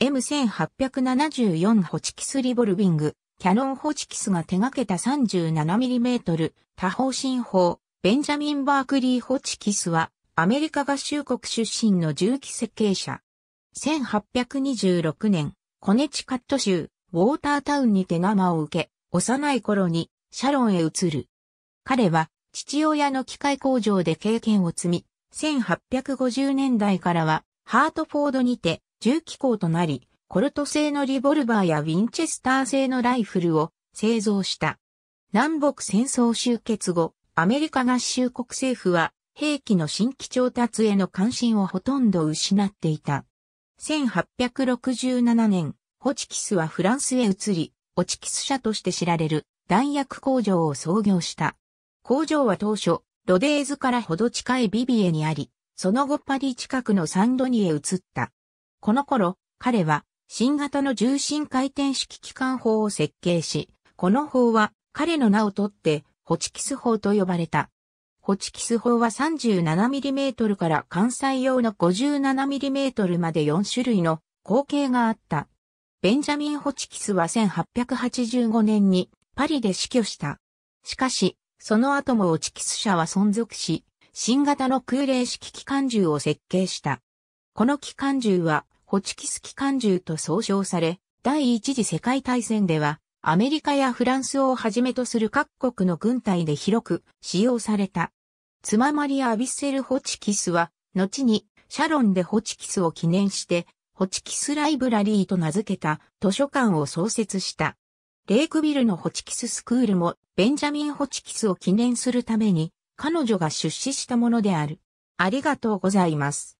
M1874 ホチキスリボルビング、キャノンホチキスが手掛けた 37mm 多方針砲、ベンジャミン・バークリー・ホチキスは、アメリカ合衆国出身の銃器設計者。1826年、コネチカット州、ウォータータウンに手生を受け、幼い頃にシャロンへ移る。彼は、父親の機械工場で経験を積み、1850年代からは、ハートフォードにて、銃機構となり、コルト製のリボルバーやウィンチェスター製のライフルを製造した。南北戦争終結後、アメリカ合衆国政府は兵器の新規調達への関心をほとんど失っていた。1867年、ホチキスはフランスへ移り、ホチキス社として知られる弾薬工場を創業した。工場は当初、ロデーズからほど近いビビエにあり、その後パリ近くのサンドニへ移った。この頃、彼は新型の重心回転式機関砲を設計し、この砲は彼の名をとってホチキス砲と呼ばれた。ホチキス砲は 37mm から関西用の 57mm まで4種類の口径があった。ベンジャミン・ホチキスは1885年にパリで死去した。しかし、その後もホチキス社は存続し、新型の空冷式機関銃を設計した。この機関銃はホチキス機関銃と総称され、第一次世界大戦では、アメリカやフランスをはじめとする各国の軍隊で広く使用された。つままりアビッセルホチキスは、後にシャロンでホチキスを記念して、ホチキスライブラリーと名付けた図書館を創設した。レイクビルのホチキススクールもベンジャミン・ホチキスを記念するために彼女が出資したものである。ありがとうございます。